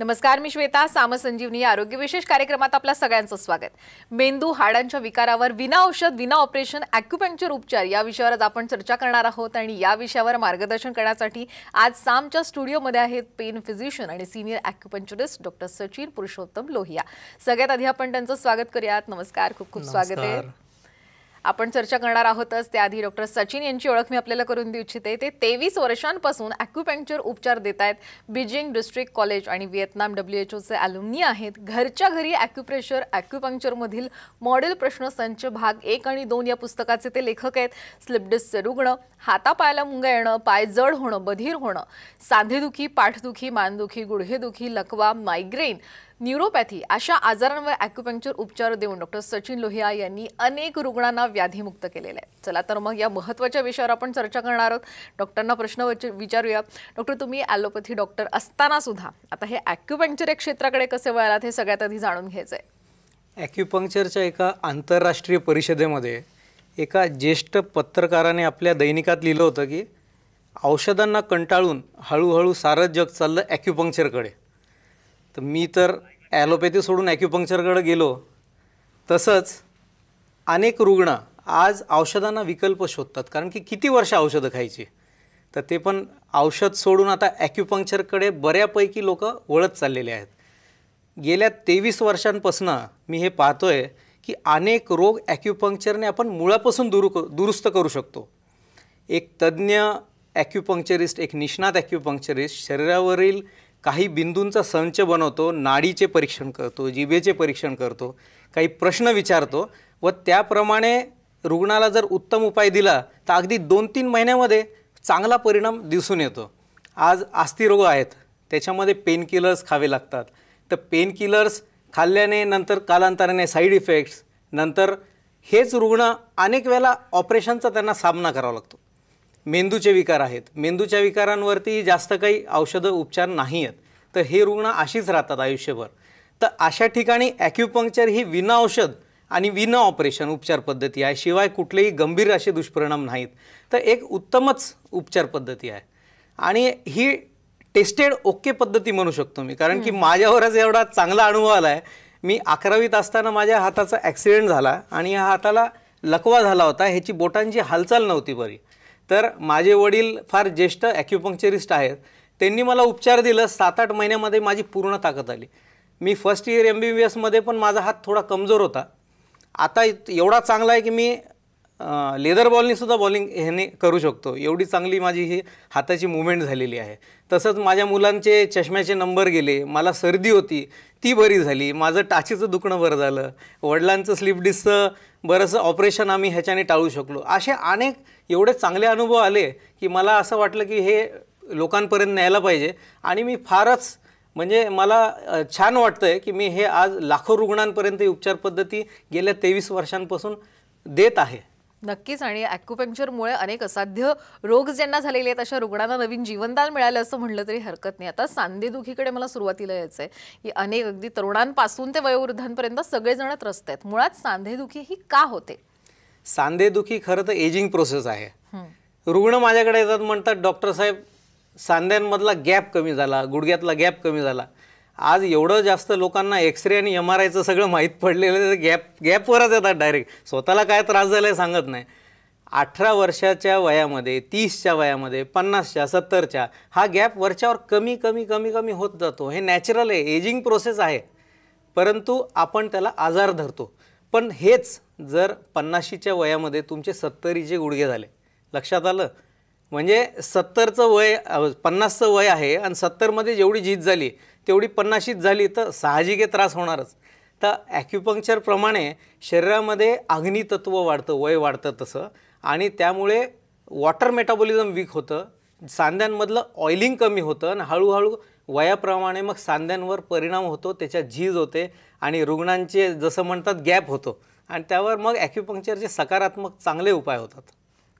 नमस्कार मी श्वेता सामसंजीवनी आरोग्य विशेष कार्यक्रमात आपल्या सगळ्यांचं स्वागत मेंदू हाडांच्या विकारावर विना औषध विना ऑपरेशन ॲक्युपंक्चर उपचार या विषयावर आज आपण चर्चा करणार आहोत आणि या विषयावर मार्गदर्शन करण्यासाठी आज सामच्या स्टुडिओमध्ये आहेत पेन फिजिशियन आणि senior acupuncturist doctor Sachin Purushottam Lohiya सगळ्यात आधी आपण त्यांचं स्वागत करूयात नमस्कार खूप खूप स्वागत आहे आपण चर्चा करणार आहोतच त्याआधी डॉक्टर सचिन यांची ओळख मी आपल्याला करून देऊ इच्छिते ते तेवीस वर्षांपासून ॲक्युपँक्चर उपचार देत आहेत बीजिंग डिस्ट्रिक्ट कॉलेज आणि व्हिएतनाम डब्ल्यू एच ओचे अॅल्युमनी आहेत घरच्या घरी अॅक्युप्रेशर अॅक्युपंक्चरमधील मॉडेल प्रश्न संच भाग एक आणि दोन या पुस्तकाचे ते लेखक आहेत स्लिपडिस्कचे रुग्ण हातापायाला मुंगा येणं पाय जड होणं बधीर होणं सांधेदुखी पाठदुखी मानदुखी गुडघेदुखी लकवा मायग्रेन न्यूरोपॅथी अशा आजारांवर ॲक्युपंक्चर उपचार देऊन डॉक्टर सचिन लोहिया यांनी अनेक रुग्णांना व्याधीमुक्त केलेलं आहे चला तर मग या महत्त्वाच्या विषयावर आपण चर्चा करणार आहोत डॉक्टरांना प्रश्न विचारूया डॉक्टर तुम्ही ॲलोपॅथी डॉक्टर असताना सुद्धा आता हे ॲक्युपंक्चर या क्षेत्राकडे कसे वळालात हे सगळ्यात आधी जाणून घ्यायचं आहे ॲक्युपंक्चरच्या एका आंतरराष्ट्रीय परिषदेमध्ये एका ज्येष्ठ पत्रकाराने आपल्या दैनिकात लिहिलं होतं की औषधांना कंटाळून हळूहळू सारं जग चाललं ॲक्युपंक्चरकडे तर मी तर ॲलोपॅथी सोडून ॲक्युपंक्चरकडे गेलो तसंच अनेक रुग्ण आज औषधांना विकल्प शोधतात कारण की किती वर्ष औषधं खायची तर ते पण औषध सोडून आता ॲक्युपंक्चरकडे बऱ्यापैकी लोक वळत चाललेले आहेत गेल्या तेवीस वर्षांपासून मी हे पाहतोय की अनेक रोग ॲक्युपंक्चरने आपण मुळापासून दुरु दुरुस्त करू शकतो एक तज्ज्ञ ॲक्युपंक्चरिस्ट एक निष्णात ॲक्युपंक्चरिस्ट शरीरावरील काही बिंदूंचा संच बनवतो नाडीचे परीक्षण करतो जिभेचे परीक्षण करतो काही प्रश्न विचारतो व त्याप्रमाणे रुग्णाला जर उत्तम उपाय दिला तर अगदी दोन तीन महिन्यामध्ये चांगला परिणाम दिसून येतो आज अस्थिरोग आहेत त्याच्यामध्ये पेनकिलर्स खावे लागतात तर पेनकिलर्स खाल्ल्याने नंतर कालांतराने साईड इफेक्ट्स नंतर हेच रुग्ण अनेक वेळेला ऑपरेशनचा त्यांना सामना करावा लागतो मेंदूचे विकार आहेत मेंदूच्या विकारांवरती जास्त काही औषधं उपचार नाही आहेत तर हे रुग्ण अशीच राहतात आयुष्यभर तर अशा ठिकाणी ॲक्युपंक्चर ही विना औषध आणि विना ऑपरेशन उपचार पद्धती आहे शिवाय कुठलेही गंभीर असे दुष्परिणाम नाहीत तर एक उत्तमच उपचार पद्धती आहे आणि ही टेस्टेड ओके पद्धती म्हणू शकतो मी कारण की माझ्यावरच एवढा चांगला अनुभव आला आहे मी अकरावीत असताना माझ्या हाताचा ॲक्सिडेंट झाला आणि या हाताला लकवा झाला होता ह्याची बोटांची हालचाल नव्हती बरी तर माझे वडील फार ज्येष्ठ ॲक्युपंक्चरिस्ट आहेत त्यांनी मला उपचार दिलं सात आठ महिन्यामध्ये माझी पूर्ण ताकद आली मी first year M B B एसमध्ये पण माझा हात थोडा कमजोर होता आता एवढा चांगला आहे की मी लेदर बॉलनीसुद्धा बॉलिंग ह्याने करू शकतो एवढी चांगली माझी ही हाताची मुवमेंट झालेली आहे तसंच माझ्या मुलांचे चष्म्याचे नंबर गेले मला सर्दी होती ती बरी झाली माझं टाचीचं दुखणं बरं झालं वडिलांचं स्लिप डिस्कचं बरंचसं ऑपरेशन आम्ही ह्याच्याने टाळू शकलो असे अनेक एवढे चांगले अनुभव आले की मला असं वाटलं की हे लोकांपर्यंत न्यायला पाहिजे आणि मी फारच म्हणजे मला छान वाटतं आहे की मी हे आज लाखो रुग्णांपर्यंत उपचार पद्धती गेल्या तेवीस वर्षांपासून देत आहे नक्कीच आणि ॲक्युपंक्चरमुळे अनेक असाध्य रोग ज्यांना झालेले आहेत अशा रुग्णांना नवीन जीवनदान मिळालं असं म्हटलं तरी हरकत नाही आता सांधेदुखीकडे मला सुरुवातीला यायचं आहे की अनेक अगदी तरुणांपासून ते वयोवृद्धांपर्यंत सगळेजण त्रस्त आहेत मुळात सांधेदुखी ही का होते सांधेदुखी खरं तर एजिंग प्रोसेस आहे रुग्ण माझ्याकडे येतात म्हणतात डॉक्टर साहेब सांध्यांमधला गॅप कमी झाला गुडघ्यातला गॅप कमी झाला आज एवढं जास्त लोकांना एक्सरे आणि एम आर आयचं सगळं माहीत पडलेलं गॅप गॅपवरच येतात डायरेक्ट स्वतःला काय त्रास झाला सांगत नाही अठरा वर्षाच्या वयामध्ये तीसच्या वयामध्ये पन्नासच्या सत्तरच्या हा गॅप वरच्यावर कमी कमी कमी कमी होत जातो हे नॅचरल आहे एजिंग प्रोसेस आहे परंतु आपण त्याला आजार धरतो पण हेच जर पन्नाशीच्या वयामध्ये तुमचे सत्तरीचे गुडघे झाले लक्षात आलं म्हणजे सत्तरचं वय पन्नासचं वय आहे आणि सत्तरमध्ये जेवढी जीत झाली तेवढी पन्नाशीत झाली तर साहजिके त्रास होणारच तर ॲक्युपंक्चरप्रमाणे शरीरामध्ये अग्नितत्व वाढतं वय वाढतं तसं आणि त्यामुळे वॉटर मेटाबॉलिझम वीक होतं सांध्यांमधलं ऑइलिंग कमी होतं आणि हळूहळू वयाप्रमाणे मग सांध्यांवर परिणाम होतो त्याच्यात झीज होते आणि रुग्णांचे जसं म्हणतात गॅप होतो आणि त्यावर मग ॲक्युपंक्चरचे सकारात्मक चांगले उपाय होतात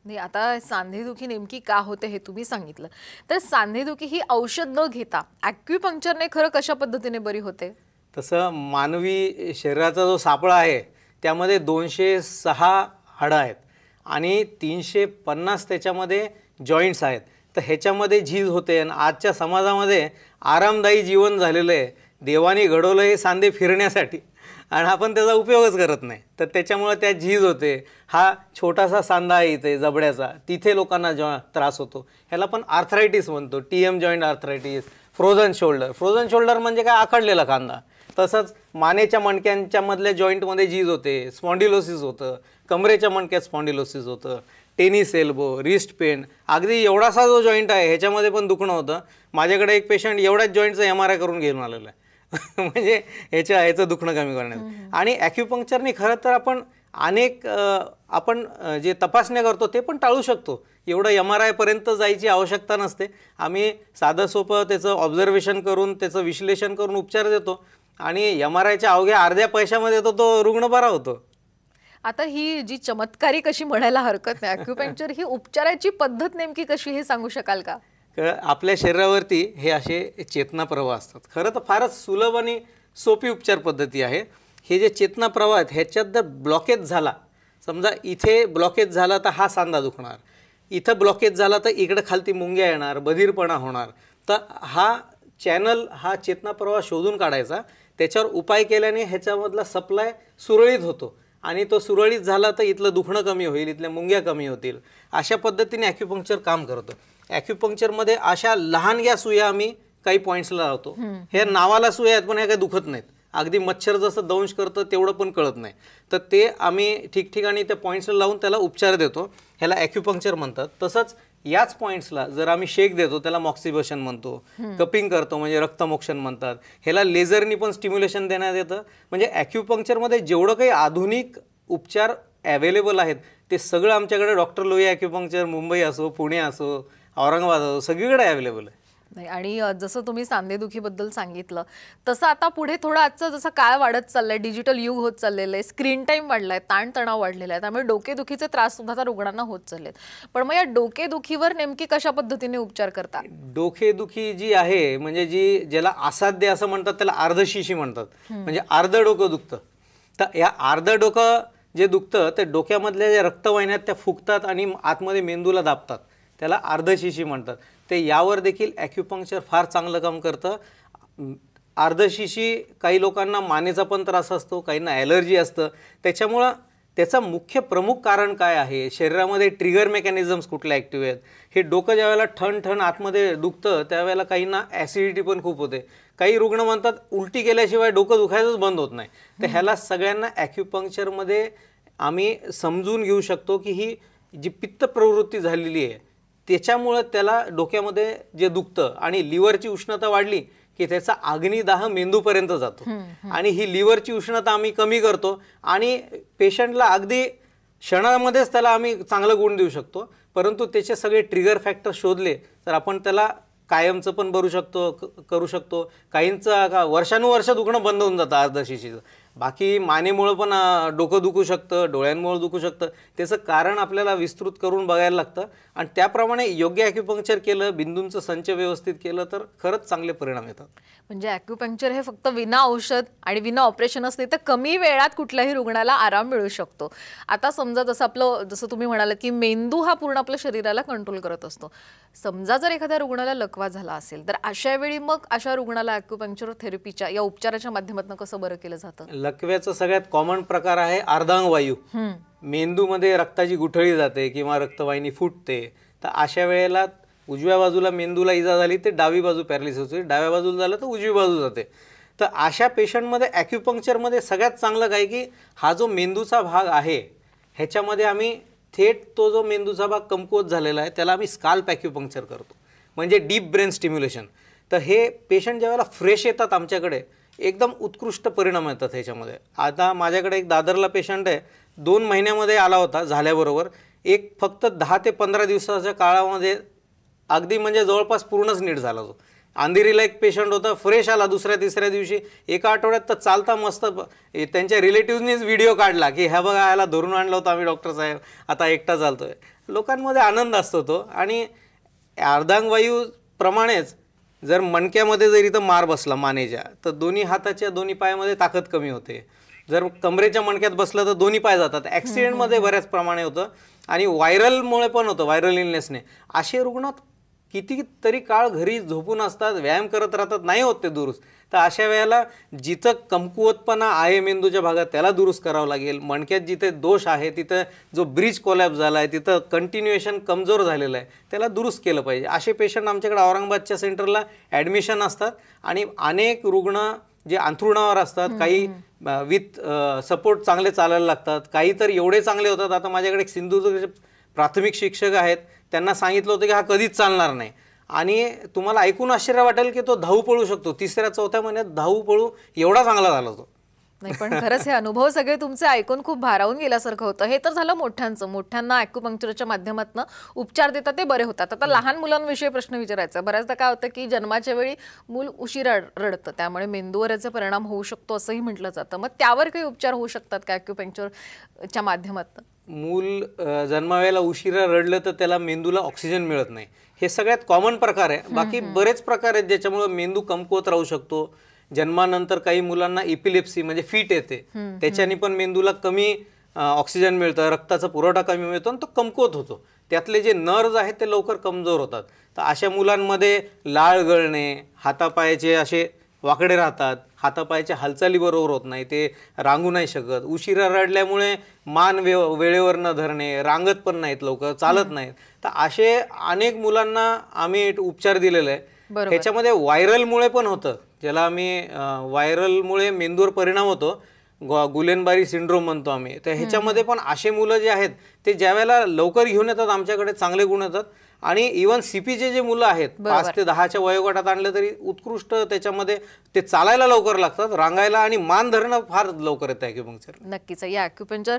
नाही आता सांधेदुखी नेमकी का होते हे तुम्ही सांगितलं तर सांधेदुखी ही औषध न घेता ॲक्युपंक्चरने खरं कशा पद्धतीने बरी होते तसं मानवी शरीराचा जो सापळा आहे त्यामध्ये दोनशे सहा हाडं आहेत आणि तीनशे पन्नास त्याच्यामध्ये जॉईंट्स आहेत तर ह्याच्यामध्ये झीज होते आणि आजच्या समाजामध्ये आरामदायी जीवन झालेलं आहे देवाने घडवलं हे सांधे फिरण्यासाठी आणि आपण त्याचा उपयोगच करत नाही तर त्याच्यामुळं त्या झीज होते हा छोटासा सांदा आहे इथे जबड्याचा तिथे लोकांना जॉ त्रास होतो ह्याला पण आर्थरायटिस म्हणतो T M joint arthritis frozen shoulder frozen shoulder म्हणजे काय आखडलेला कांदा तसंच मानेच्या मणक्यांच्यामधल्या जॉईंटमध्ये झीज होते स्पॉन्डिलोसिस होतं कमरेच्या मणक्यात स्पॉन्डिलोसिस होतं टेनिस एल्बो रिस्ट पेन अगदी एवढासा जो जॉईंट आहे ह्याच्यामध्ये पण दुखणं होतं माझ्याकडे एक पेशंट एवढ्याच जॉईंटचा एम आर आय करून घेऊन आलेला आहे म्हणजे याच्या याचं दुखणं कमी करण्यात आणि ॲक्युपंक्चरने खरं तर आपण अनेक आपण जे तपासण्या करतो ते पण टाळू शकतो एवढं एम आर आयपर्यंत जायची आवश्यकता नसते आम्ही साधं सोपं त्याचं ऑब्झर्वेशन करून त्याचं विश्लेषण करून उपचार देतो आणि एम आर आयच्या अवघ्या अर्ध्या पैशामध्ये तो तो रुग्ण बरा होतो आता ही जी चमत्कारी कशी म्हणायला हरकत नाही अॅक्युपंक्चर ही उपचाराची पद्धत नेमकी कशी हे सांगू शकाल का आपल्या शरीरावरती हे असे चेतना प्रवाह असतात खरं तर फारच सुलभ आणि सोपी उपचार पद्धती आहे हे जे चेतना प्रवाह आहेत ह्याच्यात जर ब्लॉकेज झाला समजा इथे ब्लॉकेज झाला तर हा सांधा दुखणार इथं ब्लॉकेज झाला तर इकडं खालती मुंग्या येणार बधीरपणा होणार तर हा चॅनल हा चेतना प्रवाह शोधून काढायचा त्याच्यावर उपाय केल्याने ह्याच्यामधला सप्लाय सुरळीत होतो आणि तो सुरळीत झाला तर इथलं दुखणं कमी होईल इथल्या मुंग्या कमी होतील अशा पद्धतीने ॲक्युपंक्चर काम करतं मध्ये अशा लहान या सुया आम्ही काही पॉईंट्सला लावतो हे नावाला सुया आहेत पण ह्या काही दुखत नाहीत अगदी मच्छर जसं दंश करतं तेवढं पण कळत नाही तर ते आम्ही ठिकठिकाणी त्या पॉईंट्सला लावून त्याला उपचार देतो ह्याला ॲक्युपंक्चर म्हणतात तसंच याच पॉईंट्सला जर आम्ही शेक देतो त्याला मॉक्सिबेशन म्हणतो कपिंग करतो म्हणजे रक्तमोक्षण म्हणतात ह्याला लेझरनी पण स्टिम्युलेशन देण्यात येतं म्हणजे ॲक्युपंक्चरमध्ये जेवढं काही आधुनिक उपचार अवेलेबल आहेत ते सगळं आमच्याकडे डॉक्टर लोई ॲक्युपंक्चर मुंबई असो पुणे असो औरंगाबाद सगळीकडे अवेलेबल आहे नाही आणि जसं तुम्ही सांधेदुखीबद्दल सांगितलं तसं आता पुढे थोडं आजचं जसं काळ वाढत चाललंय डिजिटल युग होत चाललेलं आहे स्क्रीन टाईम वाढलाय ताणतणाव वाढलेला आहे त्यामुळे डोकेदुखीचे त्रास सुद्धा आता रुग्णांना होत चाललेत पण मग या डोकेदुखीवर नेमकी कशा पद्धतीने उपचार करतात डोकेदुखी जी आहे म्हणजे जी ज्याला असाध्य असं म्हणतात त्याला अर्धशीशी म्हणतात म्हणजे अर्ध डोकं दुखतं तर या अर्ध डोकं जे दुखतं ते डोक्यामधल्या ज्या रक्तवाहिन्यात त्या फुकतात आणि आतमध्ये मेंदूला दाबतात त्याला अर्धशिशी म्हणतात ते यावर देखील ॲक्युपंक्चर फार चांगलं काम करतं अर्धशिशी काही लोकांना मानेचा पण त्रास असतो काहींना ॲलर्जी असतं त्याच्यामुळं त्याचं मुख्य प्रमुख कारण काय आहे शरीरामध्ये ट्रिगर मेकॅनिझम्स कुठले ॲक्टिव्ह आहेत हे डोकं वेळेला ठण ठण आतमध्ये दुखतं त्यावेळेला काहींना ॲसिडिटी पण खूप होते काही रुग्ण म्हणतात उलटी केल्याशिवाय डोकं दुखायचंच बंद होत नाही तर ह्याला सगळ्यांना ॲक्युपंक्चरमध्ये आम्ही समजून घेऊ शकतो की ही जी पित्त प्रवृत्ती झालेली आहे त्याच्यामुळं त्याला डोक्यामध्ये जे दुखतं आणि लिव्हरची उष्णता वाढली की त्याचा अग्निदाह मेंदूपर्यंत जातो आणि ही लिव्हरची उष्णता आम्ही कमी करतो आणि पेशंटला अगदी क्षणामध्येच त्याला आम्ही चांगलं गुण देऊ शकतो परंतु त्याचे सगळे ट्रिगर फॅक्टर शोधले तर आपण त्याला कायमचं पण भरू शकतो करू शकतो काहींचं का वर्षानुवर्ष दुखणं बंद होऊन जातं अर्धशिशीचं बाकी मानेमुळं पण डोकं दुखू शकतं डोळ्यांमुळं दुखू शकतं त्याचं कारण आपल्याला विस्तृत करून बघायला लागतं आणि त्याप्रमाणे योग्य ॲक्युपंक्चर केलं बिंदूंचं संच व्यवस्थित केलं तर खरंच चांगले परिणाम येतात म्हणजे ॲक्युपंक्चर हे फक्त विना औषध आणि विना ऑपरेशन असते तर कमी वेळात कुठल्याही रुग्णाला आराम मिळू शकतो आता समजा जसं आपलं जसं तुम्ही म्हणाल की मेंदू हा पूर्ण आपल्या शरीराला कंट्रोल करत असतो समजा जर एखाद्या रुग्णाला लकवा झाला असेल तर अशा वेळी मग अशा रुग्णाला ॲक्युपंक्चर थेरपीच्या या उपचाराच्या माध्यमातून कसं बरं केलं जातं लकव्याचा सगळ्यात कॉमन प्रकार आहे अर्धांगवायू मेंदूमध्ये रक्ताची गुठळी जाते किंवा रक्तवाहिनी फुटते तर अशा वेळेला उजव्या बाजूला मेंदूला इजा झाली तर डावी बाजू पॅरलिस होते डाव्या बाजूला झालं तर उजवी बाजू जाते तर अशा पेशंटमध्ये ॲक्युपंक्चरमध्ये सगळ्यात चांगलं काय की हा जो मेंदूचा भाग आहे ह्याच्यामध्ये आम्ही थेट तो जो मेंदूचा भाग कमकुवत झालेला आहे त्याला आम्ही स्काल्प ॲक्युपंक्चर करतो म्हणजे डीप ब्रेन स्टिम्युलेशन तर हे पेशंट ज्यावेळेला फ्रेश येतात आमच्याकडे एकदम उत्कृष्ट परिणाम येतात ह्याच्यामध्ये आता माझ्याकडे एक दादरला पेशंट आहे दोन महिन्यामध्ये आला होता झाल्याबरोबर एक फक्त दहा ते पंधरा दिवसाच्या काळामध्ये अगदी म्हणजे जवळपास पूर्णच नीट झाला तो अंधेरीला एक पेशंट होता फ्रेश आला दुसऱ्या तिसऱ्या दिवशी एका आठवड्यात तर चालता मस्त त्यांच्या रिलेटिव्हनीच व्हिडिओ काढला की ह्या बघा याला धरून आणलं होतं आम्ही डॉक्टर साहेब आता एकटा चालतो आहे लोकांमध्ये आनंद असतो तो आणि अर्धांगवायूप्रमाणेच जर मणक्यामध्ये जर इथं मार बसला मानेच्या तर दोन्ही हाताच्या दोन्ही पायामध्ये ताकद कमी होते जर कमरेच्या मणक्यात बसलं तर दोन्ही पाय जातात ॲक्सिडेंटमध्ये बऱ्याच प्रमाणे होतं आणि व्हायरलमुळे पण होतं व्हायरल इलनेसने असे रुग्ण कितीतरी काळ घरी झोपून असतात व्यायाम करत राहतात नाही होत ते दुरुस्त तर अशा वेळेला जिथं कमकुवतपणा आहे मेंदूच्या भागात त्याला दुरुस्त करावं लागेल मणक्यात जिथे दोष आहे तिथं जो ब्रिज कोलॅप झाला आहे तिथं कंटिन्युएशन कमजोर झालेलं आहे त्याला दुरुस्त केलं पाहिजे असे पेशंट आमच्याकडे औरंगाबादच्या सेंटरला ॲडमिशन असतात आणि अनेक रुग्ण जे अंथरुणावर असतात काही विथ सपोर्ट चांगले चालायला लागतात काही तर एवढे चांगले होतात आता माझ्याकडे एक जे प्राथमिक शिक्षक आहेत त्यांना सांगितलं होतं की हा कधीच चालणार नाही आणि तुम्हाला ऐकून आश्चर्य वाटेल की तो धावू पळू शकतो तिसऱ्या चौथ्या महिन्यात धावू पळू एवढा चांगला झाला तो नाही पण खरंच हे अनुभव सगळे तुमचे ऐकून खूप भारावून गेल्यासारखं होतं हे तर झालं मोठ्यांचं मोठ्यांना ऍक्युपंक्चरच्या माध्यमातून उपचार देतात ते बरे होतात आता लहान मुलांविषयी प्रश्न विचारायचा बऱ्याचदा काय होतं की जन्माच्या वेळी मूल उशीरा रडतं त्यामुळे मेंदूवर परिणाम होऊ शकतो असंही म्हटलं जातं मग त्यावर काही उपचार होऊ शकतात का ऍक्युपंक्चरच्या माध्यमातून मूल जन्मावेळेला उशिरा रडलं तर त्याला मेंदूला ऑक्सिजन मिळत नाही हे सगळ्यात कॉमन प्रकार आहे बाकी बरेच प्रकार आहेत ज्याच्यामुळे मेंदू कमकुवत राहू शकतो जन्मानंतर काही मुलांना इपिलेप्सी म्हणजे फिट येते त्याच्याने पण मेंदूला कमी ऑक्सिजन मिळतं रक्ताचा पुरवठा कमी मिळतो आणि तो कमकुवत होतो त्यातले जे नर्व्ज आहेत ते लवकर कमजोर होतात तर अशा मुलांमध्ये लाळ गळणे हातापायाचे असे वाकडे राहतात हातापायाच्या हालचाली बरोबर होत नाही ते रांगू नाही शकत उशिरा रडल्यामुळे मान वे वेळेवर न धरणे रांगत पण नाहीत लोक चालत नाहीत तर असे अनेक मुलांना आम्ही उपचार दिलेले आहे ह्याच्यामध्ये व्हायरलमुळे पण होतं ज्याला आम्ही व्हायरलमुळे मेंदूवर परिणाम होतो गुलेनबारी सिंड्रोम म्हणतो आम्ही तर ह्याच्यामध्ये पण असे मुलं जे आहेत ते ज्या वेळेला लवकर घेऊन येतात आमच्याकडे चांगले गुण येतात आणि इवन सीपीचे जे मुलं आहेत पाच ते दहाच्या वयोगटात आणलं तरी उत्कृष्ट त्याच्यामध्ये ते चालायला लवकर लागतात रांगायला आणि मान धरणं फार लवकर येतं अॅक्युपंक्चर नक्कीच या अॅक्युपंक्चर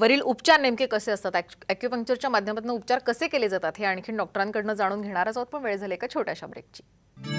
वरील उपचार नेमके कसे असतात अॅक्युपंक्चरच्या माध्यमातून उपचार कसे केले जातात हे आणखी डॉक्टरांकडनं जाणून घेणारच आहोत पण वेळ झाले एका छोट्याशा ब्रेकची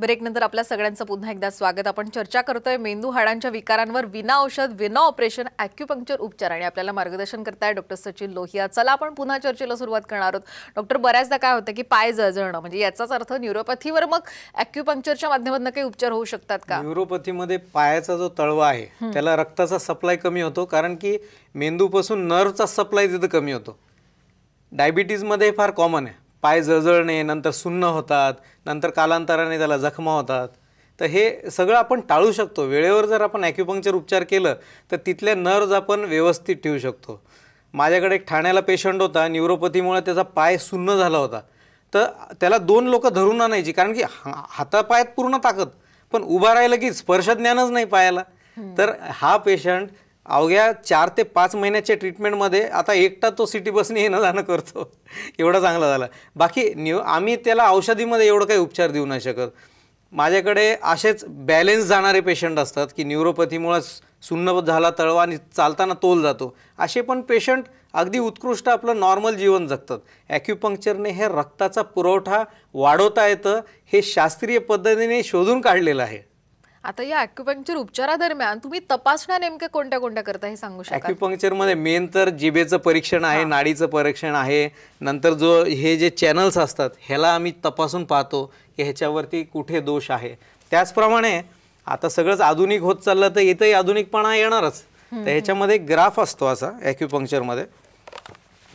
ब्रेक नंतर आपल्या सगळ्यांचं पुन्हा एकदा स्वागत आपण चर्चा करतोय मेंदू हाडांच्या विकारांवर विना औषध विना ऑपरेशन अॅक्युपंक्चर उपचार आणि आपल्याला मार्गदर्शन करताय डॉक्टर सचिन लोहिया चला आपण पुन्हा चर्चेला सुरुवात करणार आहोत डॉक्टर बऱ्याचदा काय होतं की पाय जळजळणं म्हणजे याचाच अर्थ न्युरोपॅथीवर मग अॅक्युपंक्चरच्या माध्यमातून काही उपचार होऊ शकतात का न्युरोपॅथीमध्ये पायाचा जो तळवा आहे त्याला रक्ताचा सप्लाय कमी होतो कारण की मेंदूपासून नर्वचा सप्लाय तिथं कमी होतो डायबिटीजमध्ये फार कॉमन आहे पाय जळजळणे नंतर सुन्न होतात नंतर कालांतराने त्याला जखमा होतात तर हे सगळं आपण टाळू शकतो वेळेवर जर आपण ॲक्युपंक्चर उपचार केलं तर तिथल्या नर्ज आपण व्यवस्थित ठेवू शकतो माझ्याकडे एक ठाण्याला पेशंट होता न्युरोपथीमुळे त्याचा पाय सुन्न झाला होता तर त्याला दोन लोक धरून आणायची कारण की हातापायात पूर्ण ताकद पण उभा राहिलं की स्पर्शज्ञानच नाही पायाला तर हा पेशंट अवघ्या चार ते पाच महिन्याच्या ट्रीटमेंटमध्ये आता एकटा तो सिटी बसने येणं जाणं करतो एवढं चांगलं झालं बाकी न्यू आम्ही त्याला औषधीमध्ये एवढं काही उपचार देऊ नाही शकत माझ्याकडे असेच बॅलेन्स जाणारे पेशंट असतात की न्यूरोपथीमुळं सुन्न झाला तळवा आणि चालताना तोल जातो असे पण पेशंट अगदी उत्कृष्ट आपलं नॉर्मल जीवन जगतात ॲक्युपंक्चरने हे रक्ताचा पुरवठा वाढवता येतं हे शास्त्रीय पद्धतीने शोधून काढलेलं आहे आता या अॅक्युपंक्चर उपचारादरम्यान तुम्ही तपासण्या नेमक्या कोणत्या कोणत्या करता हे सांगू शकता मध्ये मेन तर जिबेचं परीक्षण आहे नाडीचं परीक्षण आहे नंतर जो हे जे चॅनल्स असतात ह्याला आम्ही तपासून पाहतो की ह्याच्यावरती कुठे दोष आहे त्याचप्रमाणे आता सगळंच आधुनिक होत चाललं तर इथंही आधुनिकपणा येणारच तर ह्याच्यामध्ये ग्राफ असतो असा मध्ये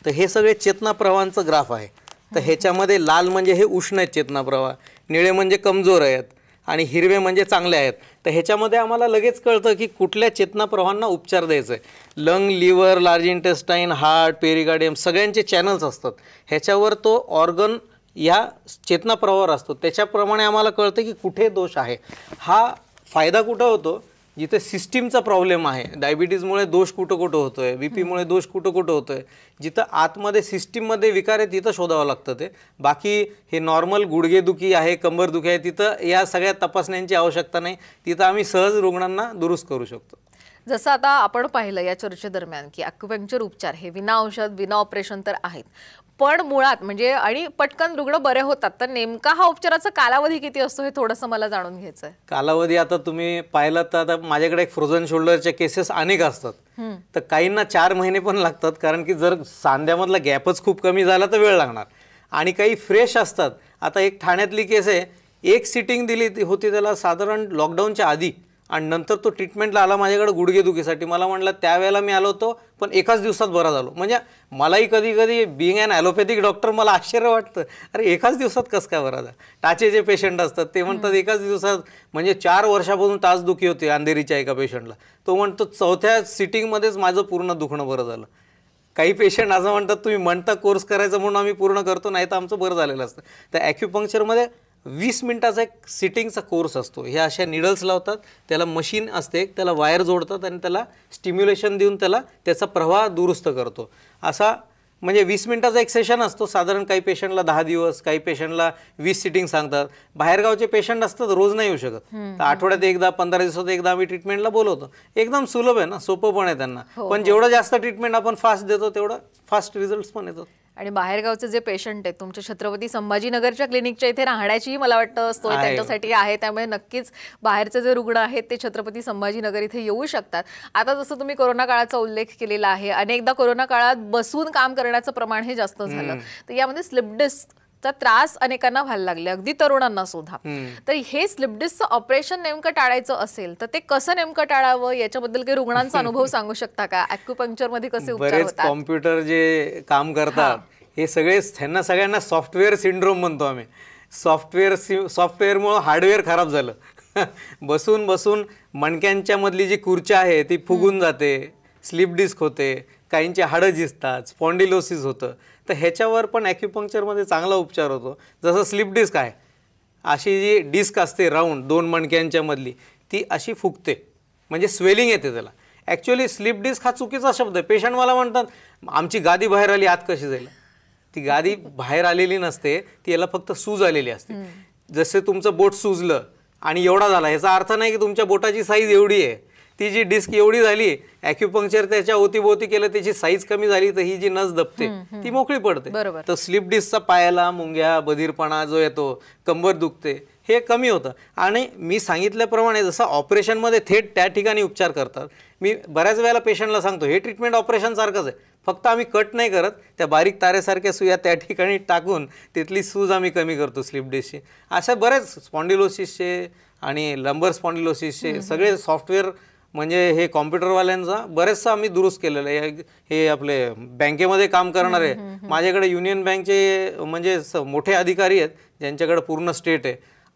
तर हे सगळे चेतना प्रवाहांचं ग्राफ आहे तर ह्याच्यामध्ये लाल म्हणजे हे उष्ण आहेत प्रवाह निळे म्हणजे कमजोर आहेत आणि हिरवे म्हणजे चांगले आहेत तर ह्याच्यामध्ये आम्हाला लगेच कळतं की कुठल्या चेतनाप्रवाहांना उपचार द्यायचं आहे lung liver large intestine heart pericardium सगळ्यांचे चॅनल्स असतात ह्याच्यावर तो ऑर्गन या चेतनाप्रवाहावर असतो त्याच्याप्रमाणे आम्हाला कळतं की कुठे दोष आहे हा फायदा कुठं होतो जिथे सिस्टीमचा प्रॉब्लेम आहे डायबिटीजमुळे दोष कुठं कुठं होतो आहे बी पीमुळे दोष कुठं कुठं होतो आहे जिथं आतमध्ये सिस्टीममध्ये विकार आहे तिथं शोधावं लागतं ते बाकी हे नॉर्मल गुडघेदुखी आहे कंबरदुखी आहे तिथं या सगळ्या तपासण्यांची आवश्यकता नाही तिथं आम्ही सहज रुग्णांना दुरुस्त करू शकतो जसं आता आपण पाहिलं या चर्चेदरम्यान की अक्युपंक्चर उपचार हे विना औषध विना ऑपरेशन तर आहेत पण मुळात म्हणजे आणि पटकन रुग्ण बरे होतात तर नेमका हा उपचाराचा कालावधी किती असतो हे थोडंसं मला जाणून घ्यायचं आहे कालावधी आता तुम्ही पाहिलं तर आता माझ्याकडे एक फ्रोझन शोल्डरच्या केसेस अनेक असतात तर काहींना चार महिने पण लागतात कारण की जर सांध्यामधला गॅपच खूप कमी झाला तर वेळ लागणार आणि काही फ्रेश असतात आता एक ठाण्यातली केस आहे एक सिटिंग दिली होती त्याला साधारण लॉकडाऊनच्या आधी आणि नंतर तो ट्रीटमेंटला आला माझ्याकडे गुडघेदुखीसाठी मला म्हटलं त्यावेळेला मी आलो होतो पण एकाच दिवसात बरा झालो म्हणजे मलाही कधी कधी बिंग अँड ॲलोपॅथिक डॉक्टर मला आश्चर्य वाटतं अरे एकाच दिवसात कसं काय बरा झाला टाचे जे पेशंट असतात ते म्हणतात एकाच दिवसात म्हणजे चार वर्षापासून दुखी होते अंधेरीच्या एका पेशंटला तो म्हणतो चौथ्या सिटिंगमध्येच माझं पूर्ण दुखणं बरं झालं काही पेशंट असं म्हणतात तुम्ही म्हणता कोर्स करायचा म्हणून आम्ही पूर्ण करतो नाही तर आमचं बरं झालेलं असतं तर ॲक्युपंक्चरमध्ये वीस मिनटाचा एक सिटिंगचा कोर्स असतो हे अशा निडल्स लावतात त्याला मशीन असते त्याला वायर जोडतात आणि त्याला स्टिम्युलेशन देऊन त्याला त्याचा प्रवाह दुरुस्त करतो असा म्हणजे वीस मिनटाचा एक सेशन असतो साधारण काही पेशंटला दहा दिवस काही पेशंटला वीस सिटिंग सांगतात बाहेरगावचे पेशंट असतात रोज नाही येऊ शकत तर आठवड्यात एकदा पंधरा दिवसात एकदा आम्ही ट्रीटमेंटला बोलवतो एकदम सुलभ आहे ना सोपं पण आहे त्यांना हो, पण हो. जेवढं जास्त ट्रीटमेंट आपण फास्ट देतो तेवढं फास्ट रिझल्ट पण येतो आणि बाहेरगावचे जे पेशंट आहेत तुमच्या छत्रपती संभाजीनगरच्या क्लिनिकच्या इथे राहण्याचीही मला वाटतं असतो त्यांच्यासाठी आहे त्यामुळे नक्कीच बाहेरचे जे रुग्ण आहेत ते छत्रपती संभाजीनगर इथे येऊ शकतात आता जसं तुम्ही कोरोना काळाचा उल्लेख केलेला आहे अनेकदा कोरोना काळात बसून काम करण्याचं प्रमाण हे जास्त झालं तर यामध्ये स्लिप डिस्कचा त्रास अनेकांना व्हायला लागले अगदी तरुणांना सुद्धा तर हे स्लिप डिस्कचं ऑपरेशन नेमकं टाळायचं असेल तर ते कसं नेमकं टाळावं याच्याबद्दल काही रुग्णांचा अनुभव सांगू शकता का अॅक्युपंक्चर मध्ये कसे उपचार कॉम्प्युटर जे काम करतात हे सगळे त्यांना सगळ्यांना सॉफ्टवेअर सिंड्रोम म्हणतो आम्ही सॉफ्टवेअर सॉफ्टवेअर मुळे हार्डवेअर खराब झालं बसून बसून मणक्यांच्या मधली जी खुर्च्या आहे ती फुगून जाते स्लिप डिस्क होते काहींची हाडं दिसतात स्पॉन्डिलोसिस होतं तर ह्याच्यावर पण ॲक्युपंक्चरमध्ये चांगला उपचार होतो जसं स्लिप डिस्क आहे अशी जी डिस्क असते राऊंड दोन मणक्यांच्या मधली ती अशी फुगते म्हणजे स्वेलिंग येते त्याला ॲक्च्युली स्लिप डिस्क हा चुकीचा शब्द आहे पेशंट मला म्हणतात आमची गादी बाहेर आली आत कशी जाईल ती गादी बाहेर आलेली नसते ती याला फक्त सूज आलेली असते जसे तुमचं बोट सुजलं आणि एवढा झाला याचा अर्थ नाही की तुमच्या बोटाची साईज एवढी आहे ती जी डिस्क एवढी झाली ॲक्युपंक्चर त्याच्या ओतीभोवती केलं त्याची साईज कमी झाली तर ही जी नस दबते ती मोकळी पडते तर स्लिप डिस्कचा पायाला मुंग्या बधीरपणा जो येतो कंबर दुखते हे कमी होतं आणि मी सांगितल्याप्रमाणे जसं ऑपरेशनमध्ये थेट त्या ठिकाणी उपचार करतात मी बऱ्याच वेळेला पेशंटला सांगतो हे ट्रीटमेंट ऑपरेशनसारखंच आहे फक्त आम्ही कट नाही करत त्या बारीक तारेसारख्या सुया त्या ठिकाणी टाकून तिथली सूज आम्ही कमी करतो स्लिप डिस्कची अशा बऱ्याच स्पॉन्डिलोसिसचे आणि लंबर स्पॉन्डिलोसिसचे सगळे सॉफ्टवेअर म्हणजे हे कॉम्प्युटरवाल्यांचा बरेचसा आम्ही दुरुस्त केलेलं आहे हे आपले बँकेमध्ये काम करणारे माझ्याकडे युनियन बँकचे म्हणजे मोठे अधिकारी आहेत ज्यांच्याकडे पूर्ण स्टेट आहे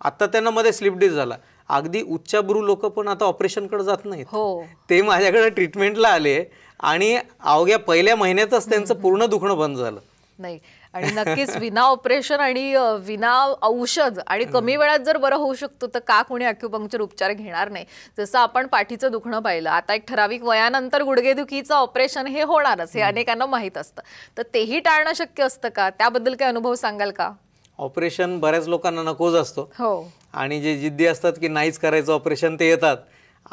आता त्यांना मध्ये स्लिप डिस्क झाला अगदी उच्चाभ्रू लोक पण आता ऑपरेशनकडे जात नाहीत हो ते माझ्याकडे ट्रीटमेंटला आले आणि अवघ्या पहिल्या महिन्यातच त्यांचं पूर्ण दुखणं बंद झालं नाही आणि नक्कीच विना ऑपरेशन आणि विना औषध आणि कमी वेळात जर बरं होऊ शकतो तर का कोणी अॅक्युपंक्चर उपचार घेणार नाही जसं आपण पाठीचं दुखणं पाहिलं आता एक ठराविक वयानंतर गुडघेदुखीचं ऑपरेशन हे होणारच हे अनेकांना माहीत असतं तर तेही टाळणं शक्य असतं का त्याबद्दल काही अनुभव सांगाल का ऑपरेशन बऱ्याच लोकांना नकोच असतो हो आणि जे जिद्दी असतात की नाहीच करायचं ऑपरेशन ते येतात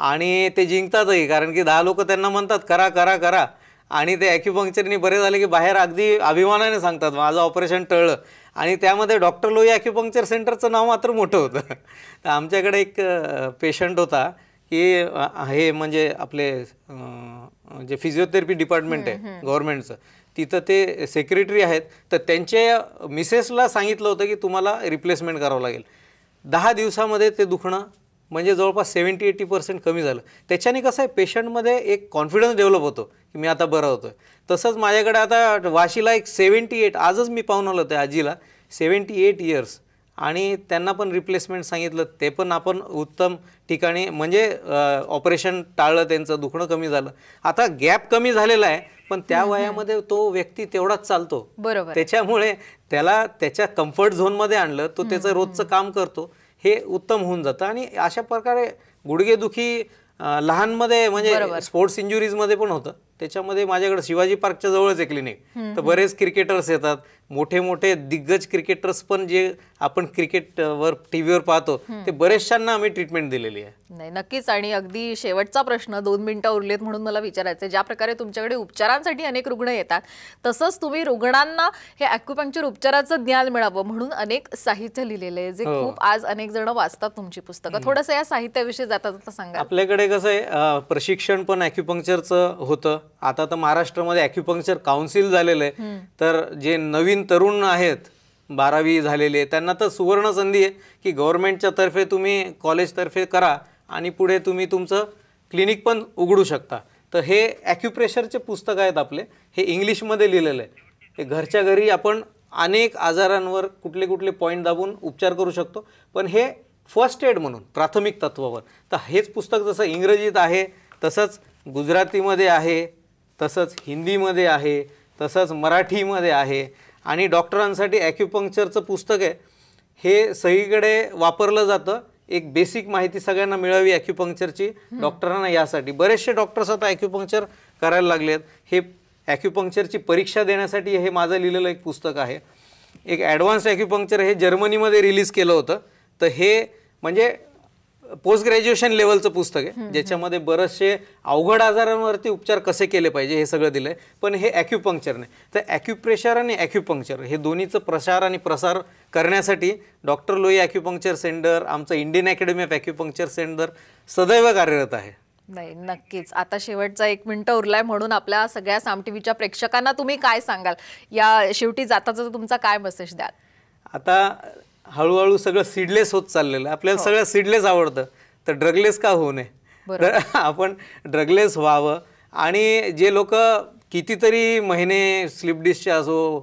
आणि ते जिंकतातही कारण की दहा लोक त्यांना म्हणतात करा करा करा आणि ते ॲक्युपंक्चरनी बरे झाले की बाहेर अगदी अभिमानाने सांगतात माझं ऑपरेशन टळलं आणि त्यामध्ये डॉक्टर लोई ॲक्युपंक्चर सेंटरचं नाव मात्र मोठं होतं तर आमच्याकडे एक पेशंट होता की हे म्हणजे आपले जे फिजिओथेरपी डिपार्टमेंट आहे गव्हर्नमेंटचं तिथं ते सेक्रेटरी आहेत तर त्यांच्या मिसेसला सांगितलं होतं की तुम्हाला रिप्लेसमेंट करावं लागेल दहा दिवसामध्ये ते दुखणं म्हणजे जवळपास सेवन्टी एटी पर्सेंट कमी झालं त्याच्याने कसं आहे पेशंटमध्ये एक कॉन्फिडन्स डेव्हलप होतो की मी आता बरं होतो तसंच माझ्याकडे आता वाशीला एक सेवन्टी एट आजच मी पाहून आलो त्या आजीला सेवन्टी एट इयर्स आणि त्यांना पण रिप्लेसमेंट सांगितलं ते पण आपण उत्तम ठिकाणी म्हणजे ऑपरेशन टाळलं त्यांचं दुखणं कमी झालं आता गॅप कमी झालेला आहे पण त्या वयामध्ये तो व्यक्ती तेवढाच चालतो बरोबर त्याच्यामुळे त्याला त्याच्या कम्फर्ट झोनमध्ये आणलं तो त्याचं रोजचं काम करतो हे उत्तम होऊन जातं आणि अशा प्रकारे गुडघेदुखी लहानमध्ये म्हणजे स्पोर्ट्स इंजुरीजमध्ये पण होतं त्याच्यामध्ये माझ्याकडे शिवाजी पार्कच्या जवळच एक क्लिनिक तर बरेच क्रिकेटर्स येतात मोठे मोठे दिग्गज क्रिकेटर्स पण जे आपण क्रिकेटवर टी व्हीवर पाहतो ते बरेचशांना आम्ही ट्रीटमेंट दिलेली आहे नाही नक्कीच आणि अगदी शेवटचा प्रश्न दोन मिनिटं उरलेत म्हणून मला विचारायचं ज्या प्रकारे तुमच्याकडे उपचारांसाठी अनेक रुग्ण येतात तसंच तुम्ही रुग्णांना हे अॅक्युपंक्चर उपचाराचं ज्ञान मिळावं म्हणून अनेक साहित्य लिहिलेलं आहे जे हो. खूप आज अनेक जण वाचतात तुमची पुस्तकं थोडंसं या साहित्याविषयी जाता जाता सांगा आपल्याकडे कसं आहे प्रशिक्षण पण अॅक्युपंक्चरचं होतं आता तर महाराष्ट्रामध्ये ॲक्युपंक्चर काउन्सिल झालेलं आहे तर जे नवीन तरुण आहेत बारावी झालेले त्यांना तर सुवर्ण संधी आहे की गव्हर्नमेंटच्या तर्फे तुम्ही कॉलेजतर्फे करा आणि पुढे तुम्ही तुमचं क्लिनिक पण उघडू शकता तर हे ॲक्युप्रेशरचे पुस्तक आहेत आपले हे इंग्लिशमध्ये लिहिलेलं आहे हे घरच्या घरी आपण अनेक आजारांवर कुठले कुठले पॉईंट दाबून उपचार करू शकतो पण हे फर्स्ट एड म्हणून प्राथमिक तत्वावर तर हेच पुस्तक जसं इंग्रजीत आहे तसंच गुजरातीमध्ये आहे तसंच हिंदीमध्ये आहे तसंच मराठीमध्ये आहे आणि डॉक्टरांसाठी ॲक्युपंक्चरचं पुस्तक आहे हे सगळीकडे वापरलं जातं एक बेसिक माहिती सगळ्यांना मिळावी ॲक्युपंक्चरची डॉक्टरांना यासाठी बरेचसे डॉक्टर्स आता ॲक्युपंक्चर करायला आहेत हे ॲक्युपंक्चरची परीक्षा देण्यासाठी हे माझं लिहिलेलं एक पुस्तक आहे एक ॲडव्हान्स ॲक्युपंक्चर हे जर्मनीमध्ये रिलीज केलं होतं तर हे म्हणजे पोस्ट ग्रॅज्युएशन लेवलचं पुस्तक आहे ज्याच्यामध्ये बरेचसे अवघड आजारांवरती उपचार कसे केले पाहिजे हे सगळं दिलं आहे पण हे नाही तर ॲक्युप्रेशर आणि ॲक्युपंक्चर हे दोन्हीचं प्रसार आणि प्रसार करण्यासाठी डॉक्टर लोई ॲक्युपंक्चर सेंटर आमचं Indian academy of acupuncture centre सदैव कार्यरत आहे नाही नक्कीच आता शेवटचा एक मिनिटं उरलाय म्हणून आपल्या सगळ्या साम प्रेक्षकांना तुम्ही काय सांगाल या शेवटी जाताच तुमचा काय मेसेज द्याल आता हळूहळू सगळं सीडलेस होत चाललेलं आहे आपल्याला हो. सगळं सीडलेस आवडतं तर ड्रगलेस का होऊ नये आपण ड्रगलेस व्हावं आणि जे लोक कितीतरी महिने स्लिप डिशचे असो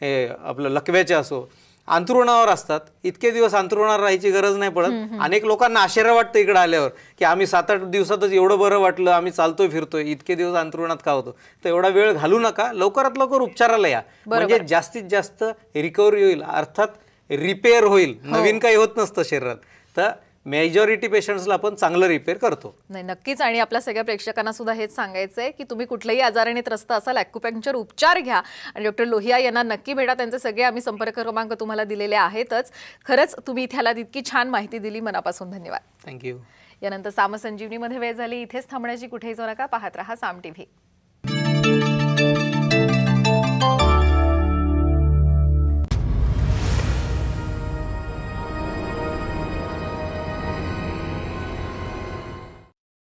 हे आपलं लकव्याचे असो अंतरुणावर असतात इतके दिवस अंतरुणावर राहायची गरज नाही पडत अनेक लोकांना आश्चर्य वाटतं इकडे आल्यावर की आम्ही सात आठ दिवसातच एवढं बरं वाटलं आम्ही चालतोय फिरतोय इतके दिवस अंतरुणात का होतो तर एवढा वेळ घालू नका लवकरात लवकर उपचाराला या म्हणजे जास्तीत जास्त रिकव्हरी होईल अर्थात रिपेअर होईल हो. नवीन काही होत नसतं शरीरात तर मेजॉरिटी पेशंट्सला आपण चांगलं रिपेअर करतो नाही नक्कीच आणि आपल्या सगळ्या प्रेक्षकांना सुद्धा हेच सांगायचं आहे की तुम्ही कुठल्याही आजाराने त्रस्त असाल ॲक्युपॅक्चर उपचार घ्या आणि डॉक्टर लोहिया यांना नक्की भेटा त्यांचे सगळे आम्ही संपर्क क्रमांक तुम्हाला दिलेले आहेतच खरंच तुम्ही इथे तितकी छान माहिती दिली मनापासून धन्यवाद थँक्यू यानंतर सामसंजीवनीमध्ये वेळ झाली इथेच थांबण्याची कुठेही जाऊ नका पाहत राहा साम टीव्ही